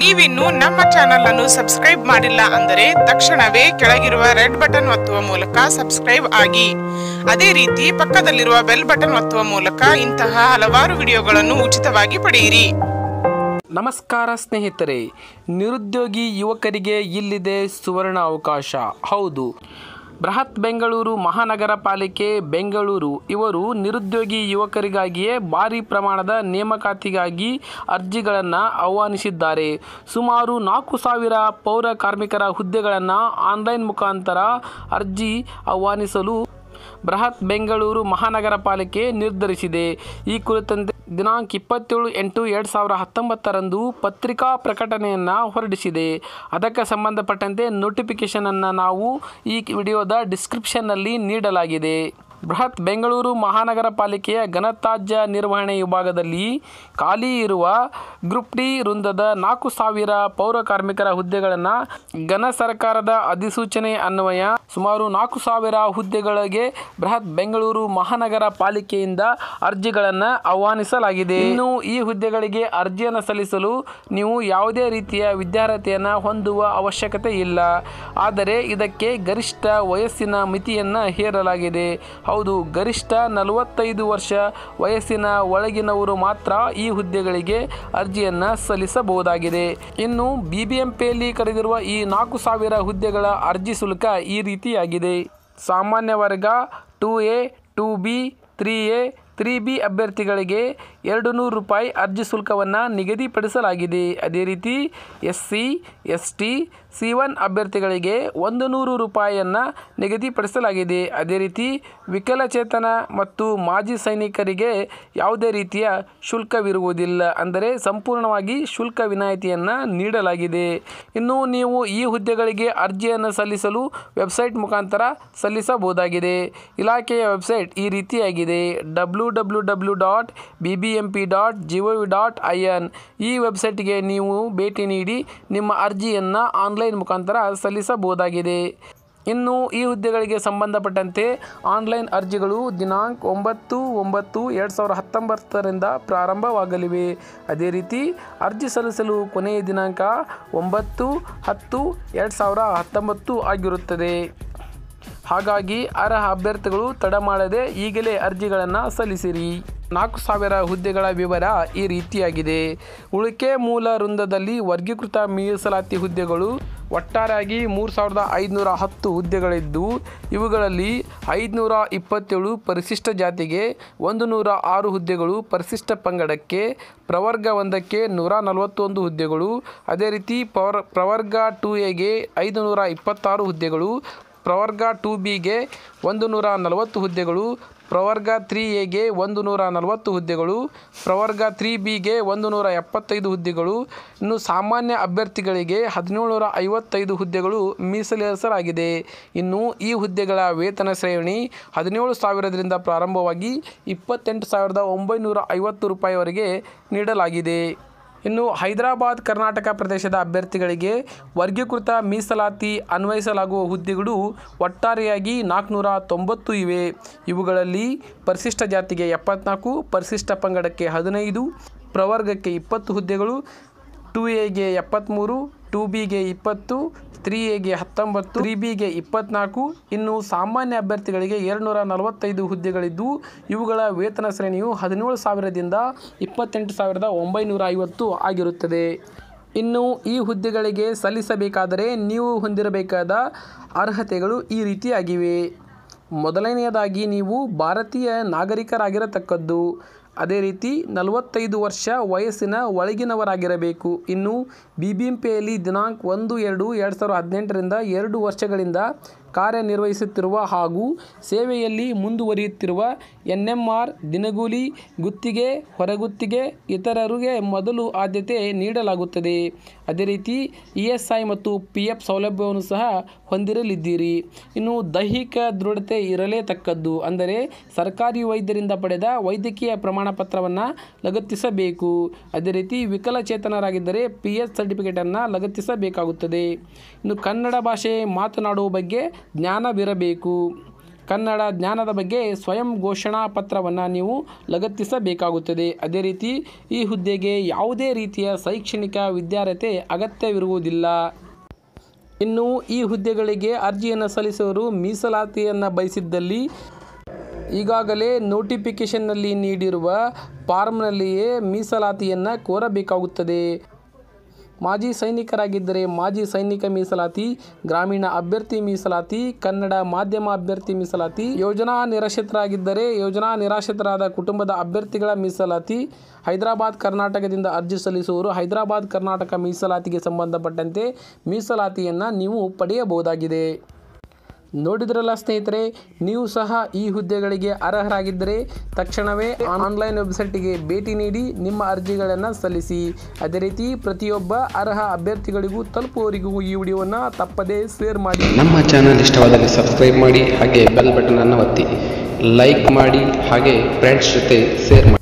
ನೀವಿನ್ನು ನಮ್ಮ ಚಾನೆಲ್ ಅನ್ನು ಸಬ್ಸ್ಕ್ರೈಬ್ ಮಾಡಿಲ್ಲ ಅಂದರೆ ತಕ್ಷಣವೇ ಕೆಳಗಿರುವ ರೆಡ್ ಬಟನ್ ಒತ್ತುವ ಮೂಲಕ ಸಬ್ಸ್ಕ್ರೈಬ್ ಆಗಿ ಅದೇ ರೀತಿ ಪಕ್ಕದಲ್ಲಿರುವ ಬೆಲ್ ಬಟನ್ ಒತ್ತುವ ಮೂಲಕ ಇಂತಹ ಹಲವಾರು ವಿಡಿಯೋಗಳನ್ನು ಉಚಿತವಾಗಿ ಪಡೆಯಿರಿ ನಮಸ್ಕಾರ ಸ್ನೇಹಿತರೆ ನಿರುದ್ಯೋಗಿ ಯುವಕರಿಗೆ ಇಲ್ಲಿದೆ ಸುವರ್ಣ ಅವಕಾಶ ಹೌದು ಬೃಹತ್ ಬೆಂಗಳೂರು ಮಹಾನಗರ ಪಾಲಿಕೆ ಬೆಂಗಳೂರು ಇವರು ನಿರುದ್ಯೋಗಿ ಯುವಕರಿಗಾಗಿಯೇ ಭಾರಿ ಪ್ರಮಾಣದ ನೇಮಕಾತಿಗಾಗಿ ಅರ್ಜಿಗಳನ್ನು ಆಹ್ವಾನಿಸಿದ್ದಾರೆ ಸುಮಾರು ನಾಲ್ಕು ಸಾವಿರ ಪೌರ ಕಾರ್ಮಿಕರ ಹುದ್ದೆಗಳನ್ನು ಆನ್ಲೈನ್ ಮುಖಾಂತರ ಅರ್ಜಿ ಆಹ್ವಾನಿಸಲು ಬೃಹತ್ ಬೆಂಗಳೂರು ಮಹಾನಗರ ಪಾಲಿಕೆ ನಿರ್ಧರಿಸಿದೆ ಈ ಕುರಿತಂತೆ ದಿನಾಂಕ ಇಪ್ಪತ್ತೇಳು ಎಂಟು ಎರಡು ಸಾವಿರ ಹತ್ತೊಂಬತ್ತರಂದು ಪತ್ರಿಕಾ ಪ್ರಕಟಣೆಯನ್ನು ಹೊರಡಿಸಿದೆ ಅದಕ್ಕೆ ಸಂಬಂಧಪಟ್ಟಂತೆ ನೋಟಿಫಿಕೇಷನನ್ನು ನಾವು ಈ ವಿಡಿಯೋದ ಡಿಸ್ಕ್ರಿಪ್ಷನ್ನಲ್ಲಿ ನೀಡಲಾಗಿದೆ ಬೃಹತ್ ಬೆಂಗಳೂರು ಮಹಾನಗರ ಪಾಲಿಕೆಯ ಘನತ್ಯಾಜ್ಯ ನಿರ್ವಹಣೆ ವಿಭಾಗದಲ್ಲಿ ಖಾಲಿ ಇರುವ ಗ್ರೂಪ್ ಡಿ ವೃಂದದ ನಾಲ್ಕು ಸಾವಿರ ಪೌರ ಕಾರ್ಮಿಕರ ಹುದ್ದೆಗಳನ್ನು ಘನ ಸರ್ಕಾರದ ಅಧಿಸೂಚನೆ ಅನ್ವಯ ಸುಮಾರು ನಾಲ್ಕು ಸಾವಿರ ಹುದ್ದೆಗಳಿಗೆ ಬೃಹತ್ ಬೆಂಗಳೂರು ಮಹಾನಗರ ಪಾಲಿಕೆಯಿಂದ ಅರ್ಜಿಗಳನ್ನು ಆಹ್ವಾನಿಸಲಾಗಿದೆ ಇನ್ನು ಈ ಹುದ್ದೆಗಳಿಗೆ ಅರ್ಜಿಯನ್ನು ಸಲ್ಲಿಸಲು ನೀವು ಯಾವುದೇ ರೀತಿಯ ವಿದ್ಯಾರ್ಹತೆಯನ್ನು ಹೊಂದುವ ಅವಶ್ಯಕತೆ ಇಲ್ಲ ಆದರೆ ಇದಕ್ಕೆ ಗರಿಷ್ಠ ವಯಸ್ಸಿನ ಮಿತಿಯನ್ನು ಹೇರಲಾಗಿದೆ ಹೌದು ಗರಿಷ್ಠ ನಲವತ್ತೈದು ವರ್ಷ ವಯಸ್ಸಿನ ಒಳಗಿನವರು ಮಾತ್ರ ಈ ಹುದ್ದೆಗಳಿಗೆ ಅರ್ಜಿಯನ್ನು ಸಲ್ಲಿಸಬಹುದಾಗಿದೆ ಇನ್ನು ಬಿಬಿಎಂಪಿಯಲ್ಲಿ ಕರೆದಿರುವ ಈ ನಾಲ್ಕು ಸಾವಿರ ಹುದ್ದೆಗಳ ಅರ್ಜಿ ಶುಲ್ಕ ಈ ರೀತಿಯಾಗಿದೆ ಸಾಮಾನ್ಯ ವರ್ಗ two A two B three A three B ಅಭ್ಯರ್ಥಿಗಳಿಗೆ ಎರಡು ನೂರು ರೂಪಾಯಿ ಅರ್ಜಿ ಶುಲ್ಕವನ್ನು ನಿಗದಿಪಡಿಸಲಾಗಿದೆ ಅದೇ ರೀತಿ S C S T C one ಅಭ್ಯರ್ಥಿಗಳಿಗೆ ಒಂದು ನೂರು ರೂಪಾಯಿಯನ್ನು ನಿಗದಿಪಡಿಸಲಾಗಿದೆ ಅದೇ ರೀತಿ ವಿಕಲಚೇತನ ಮತ್ತು ಮಾಜಿ ಸೈನಿಕರಿಗೆ ಯಾವುದೇ ರೀತಿಯ ಶುಲ್ಕವಿರುವುದಿಲ್ಲ ಅಂದರೆ ಸಂಪೂರ್ಣವಾಗಿ ಶುಲ್ಕ ವಿನಾಯಿತಿಯನ್ನು ನೀಡಲಾಗಿದೆ ಇನ್ನು ನೀವು ಈ ಹುದ್ದೆಗಳಿಗೆ ಅರ್ಜಿಯನ್ನು ಸಲ್ಲಿಸಲು ವೆಬ್ಸೈಟ್ ಮುಖಾಂತರ ಸಲ್ಲಿಸಬಹುದಾಗಿದೆ ಇಲಾಖೆಯ ವೆಬ್ಸೈಟ್ ಈ ರೀತಿಯಾಗಿದೆ W W W dot B B M P dot G V dot I N ಈ ವೆಬ್ಸೈಟ್ಗೆ ನೀವು ಭೇಟಿ ನೀಡಿ ನಿಮ್ಮ ಅರ್ಜಿಯನ್ನು ಆನ್ಲೈನ್ ಆನ್ಲೈನ್ ಮುಖಾಂತರ ಸಲ್ಲಿಸಬಹುದಾಗಿದೆ ಇನ್ನು ಈ ಹುದ್ದೆಗಳಿಗೆ ಸಂಬಂಧಪಟ್ಟಂತೆ ಆನ್ಲೈನ್ ಅರ್ಜಿಗಳು ದಿನಾಂಕ ಒಂಬತ್ತು ಒಂಬತ್ತು ಎರಡು ಸಾವಿರದ ಹತ್ತೊಂಬತ್ತರಿಂದ ಪ್ರಾರಂಭವಾಗಲಿವೆ ಅದೇ ರೀತಿ ಅರ್ಜಿ ಸಲ್ಲಿಸಲು ಕೊನೆಯ ದಿನಾಂಕ ಒಂಬತ್ತು ಹತ್ತು ಎರಡು ಸಾವಿರ ಹತ್ತೊಂಬತ್ತು ಆಗಿರುತ್ತದೆ ಹಾಗಾಗಿ ಅರ್ಹ ಅಭ್ಯರ್ಥಿಗಳು ತಡ ಮಾಡದೆ ಈಗಲೇ ಅರ್ಜಿಗಳನ್ನು ಸಲ್ಲಿಸಿರಿ ನಾಲ್ಕು ಸಾವಿರ ಹುದ್ದೆಗಳ ವಿವರ ಈ ರೀತಿಯಾಗಿದೆ ಉಳಿಕೆ ಮೂಲ ವೃಂದದಲ್ಲಿ ವರ್ಗೀಕೃತ ಮೀಸಲಾತಿ ಹುದ್ದೆಗಳು ಒಟ್ಟಾರೆಯಾಗಿ ಮೂರು ಸಾವಿರದ ಐದುನೂರ ಹತ್ತು ಹುದ್ದೆಗಳಿದ್ದು ಇವುಗಳಲ್ಲಿ ಐದುನೂರ ಇಪ್ಪತ್ತೇಳು ಪರಿಶಿಷ್ಟ ಜಾತಿಗೆ ಒಂದು ನೂರ ಆರು ಹುದ್ದೆಗಳು ಪರಿಶಿಷ್ಟ ಪಂಗಡಕ್ಕೆ ಪ್ರವರ್ಗ ಒಂದಕ್ಕೆ ನೂರ ನಲವತ್ತೊಂದು ಹುದ್ದೆಗಳು ಅದೇ ರೀತಿ ಪವರ್ ಪ್ರವರ್ಗ ಟು ಎಗೆ ಐದು ನೂರ ಇಪ್ಪತ್ತಾರು ಹುದ್ದೆಗಳು ಪ್ರವರ್ಗ ಟು ಬಿಗೆ ಒಂದು ನೂರ ನಲವತ್ತು ಹುದ್ದೆಗಳು ಪ್ರವರ್ಗ ತ್ರೀ ಎಗೆ ಒಂದು ನೂರ ನಲವತ್ತು ಹುದ್ದೆಗಳು ಪ್ರವರ್ಗ ತ್ರೀ ಬಿಗೆ ಒಂದು ನೂರ ಎಪ್ಪತ್ತೈದು ಹುದ್ದೆಗಳು ಇನ್ನು ಸಾಮಾನ್ಯ ಅಭ್ಯರ್ಥಿಗಳಿಗೆ ಹದಿನೇಳು ನೂರ ಐವತ್ತೈದು ಹುದ್ದೆಗಳು ಮೀಸಲಿರಿಸಲಾಗಿದೆ ಇನ್ನು ಈ ಹುದ್ದೆಗಳ ವೇತನ ಶ್ರೇಣಿ ಹದಿನೇಳು ಸಾವಿರದಿಂದ ಪ್ರಾರಂಭವಾಗಿ ಇಪ್ಪತ್ತೆಂಟು ಸಾವಿರದ ಒಂಬೈನೂರ ಐವತ್ತು ರೂಪಾಯಿವರೆಗೆ ನೀಡಲಾಗಿದೆ ಇನ್ನು ಹೈದರಾಬಾದ್ ಕರ್ನಾಟಕ ಪ್ರದೇಶದ ಅಭ್ಯರ್ಥಿಗಳಿಗೆ ವರ್ಗೀಕೃತ ಮೀಸಲಾತಿ ಅನ್ವಯಿಸಲಾಗುವ ಹುದ್ದೆಗಳು ಒಟ್ಟಾರೆಯಾಗಿ ನಾಲ್ಕುನೂರ ತೊಂಬತ್ತು ಇವೆ ಇವುಗಳಲ್ಲಿ ಪರಿಶಿಷ್ಟ ಜಾತಿಗೆ ಎಪ್ಪತ್ನಾಲ್ಕು ಪರಿಶಿಷ್ಟ ಪಂಗಡಕ್ಕೆ ಹದಿನೈದು ಪ್ರವರ್ಗಕ್ಕೆ ಇಪ್ಪತ್ತು ಹುದ್ದೆಗಳು ಟು ಎಗೆ ಎಪ್ಪತ್ತ್ಮೂರು ಟು ಬಿಗೆ ಇಪ್ಪತ್ತು ತ್ರೀ ಎಗೆ ಹತ್ತೊಂಬತ್ತು ತ್ರೀ ಬಿಗೆ ಇಪ್ಪತ್ನಾಲ್ಕು ಇನ್ನು ಸಾಮಾನ್ಯ ಅಭ್ಯರ್ಥಿಗಳಿಗೆ ನೂರ ನಲವತ್ತೈದು ಹುದ್ದೆಗಳಿದ್ದು ಇವುಗಳ ವೇತನ ಶ್ರೇಣಿಯು ಹದಿನೇಳು ಸಾವಿರದಿಂದ ಇಪ್ಪತ್ತೆಂಟು ಸಾವಿರದ ಒಂಬೈನೂರ ಐವತ್ತು ಆಗಿರುತ್ತದೆ ಇನ್ನು ಈ ಹುದ್ದೆಗಳಿಗೆ ಸಲ್ಲಿಸಬೇಕಾದರೆ ನೀವು ಹೊಂದಿರಬೇಕಾದ ಅರ್ಹತೆಗಳು ಈ ರೀತಿಯಾಗಿವೆ ಮೊದಲನೆಯದಾಗಿ ನೀವು ಭಾರತೀಯ ನಾಗರಿಕರಾಗಿರತಕ್ಕದ್ದು ಅದೇ ರೀತಿ ನಲವತ್ತೈದು ವರ್ಷ ವಯಸ್ಸಿನ ಒಳಗಿನವರಾಗಿರಬೇಕು ಇನ್ನು ಬಿ ಬಿ ಎಂ ಪಿಯಲ್ಲಿ ದಿನಾಂಕ ಒಂದು ಎರಡು ಎರಡು ಸಾವಿರದ ಹದಿನೆಂಟರಿಂದ ಎರಡು ವರ್ಷಗಳಿಂದ ಕಾರ್ಯನಿರ್ವಹಿಸುತ್ತಿರುವ ಹಾಗೂ ಸೇವೆಯಲ್ಲಿ ಮುಂದುವರಿಯುತ್ತಿರುವ ಎನ್ಎಂಆರ್ ದಿನಗೂಲಿ ಗುತ್ತಿಗೆ ಹೊರಗುತ್ತಿಗೆ ಇತರರಿಗೆ ಮೊದಲು ಆದ್ಯತೆ ನೀಡಲಾಗುತ್ತದೆ ಅದೇ ರೀತಿ ಇ ಎಸ್ ಐ ಮತ್ತು ಪಿ ಎಫ್ ಸೌಲಭ್ಯವನ್ನು ಸಹ ಹೊಂದಿರಲಿದ್ದೀರಿ ಇನ್ನು ದೈಹಿಕ ದೃಢತೆ ಇರಲೇತಕ್ಕದ್ದು ಅಂದರೆ ಸರ್ಕಾರಿ ವೈದ್ಯರಿಂದ ಪಡೆದ ವೈದ್ಯಕೀಯ ಪ್ರಮಾಣ ಪತ್ರವನ್ನು ಲಗತ್ತಿಸಬೇಕು ಅದೇ ರೀತಿ ವಿಕಲಚೇತನರಾಗಿದ್ದರೆ ಪಿ ಎಸ್ ಸರ್ಟಿಫಿಕೇಟನ್ನು ಲಗತ್ತಿಸಬೇಕಾಗುತ್ತದೆ ಇನ್ನು ಕನ್ನಡ ಭಾಷೆ ಮಾತನಾಡುವ ಬಗ್ಗೆ ಜ್ಞಾನವಿರಬೇಕು ಕನ್ನಡ ಜ್ಞಾನದ ಬಗ್ಗೆ ಸ್ವಯಂ ಘೋಷಣಾ ಪತ್ರವನ್ನು ನೀವು ಲಗತ್ತಿಸಬೇಕಾಗುತ್ತದೆ ಅದೇ ರೀತಿ ಈ ಹುದ್ದೆಗೆ ಯಾವುದೇ ರೀತಿಯ ಶೈಕ್ಷಣಿಕ ವಿದ್ಯಾರ್ಹತೆ ಅಗತ್ಯವಿರುವುದಿಲ್ಲ ಇನ್ನು ಈ ಹುದ್ದೆಗಳಿಗೆ ಅರ್ಜಿಯನ್ನು ಸಲ್ಲಿಸುವರು ಮೀಸಲಾತಿಯನ್ನು ಬಯಸಿದ್ದಲ್ಲಿ ಈಗಾಗಲೇ ನೋಟಿಫಿಕೇಷನ್ನಲ್ಲಿ ನೀಡಿರುವ ಫಾರ್ಮ್ನಲ್ಲಿಯೇ ಮೀಸಲಾತಿಯನ್ನು ಕೋರಬೇಕಾಗುತ್ತದೆ ಮಾಜಿ ಸೈನಿಕರಾಗಿದ್ದರೆ ಮಾಜಿ ಸೈನಿಕ ಮೀಸಲಾತಿ ಗ್ರಾಮೀಣ ಅಭ್ಯರ್ಥಿ ಮೀಸಲಾತಿ ಕನ್ನಡ ಮಾಧ್ಯಮ ಅಭ್ಯರ್ಥಿ ಮೀಸಲಾತಿ ಯೋಜನಾ ನಿರಾಶ್ರಿತರಾಗಿದ್ದರೆ ಯೋಜನಾ ನಿರಾಶ್ರಿತರಾದ ಕುಟುಂಬದ ಅಭ್ಯರ್ಥಿಗಳ ಮೀಸಲಾತಿ ಹೈದರಾಬಾದ್ ಕರ್ನಾಟಕದಿಂದ ಅರ್ಜಿ ಸಲ್ಲಿಸುವವರು ಹೈದರಾಬಾದ್ ಕರ್ನಾಟಕ ಮೀಸಲಾತಿಗೆ ಸಂಬಂಧಪಟ್ಟಂತೆ ಮೀಸಲಾತಿಯನ್ನು ನೀವು ಪಡೆಯಬಹುದಾಗಿದೆ ನೋಡಿದ್ರಲ್ಲ ಸ್ನೇಹಿತರೆ ನೀವು ಸಹ ಈ ಹುದ್ದೆಗಳಿಗೆ ಅರ್ಹರಾಗಿದ್ದರೆ ತಕ್ಷಣವೇ ಆನ್ಲೈನ್ ವೆಬ್ಸೈಟ್ಗೆ ಭೇಟಿ ನೀಡಿ ನಿಮ್ಮ ಅರ್ಜಿಗಳನ್ನು ಸಲ್ಲಿಸಿ ಅದೇ ರೀತಿ ಪ್ರತಿಯೊಬ್ಬ ಅರ್ಹ ಅಭ್ಯರ್ಥಿಗಳಿಗೂ ತಲುಪುವವರಿಗೂ ಈ ವಿಡಿಯೋವನ್ನು ತಪ್ಪದೇ ಶೇರ್ ಮಾಡಿ ನಮ್ಮ ಚಾನಲ್ ಇಷ್ಟವಾದಲ್ಲಿ ಸಬ್ಸ್ಕ್ರೈಬ್ ಮಾಡಿ ಹಾಗೆ ಬೆಲ್ ಬಟನ್ ಅನ್ನು ಒತ್ತಿ ಲೈಕ್ ಮಾಡಿ ಹಾಗೆ ಫ್ರೆಂಡ್ಸ್ ಜೊತೆ ಶೇರ್ ಮಾಡಿ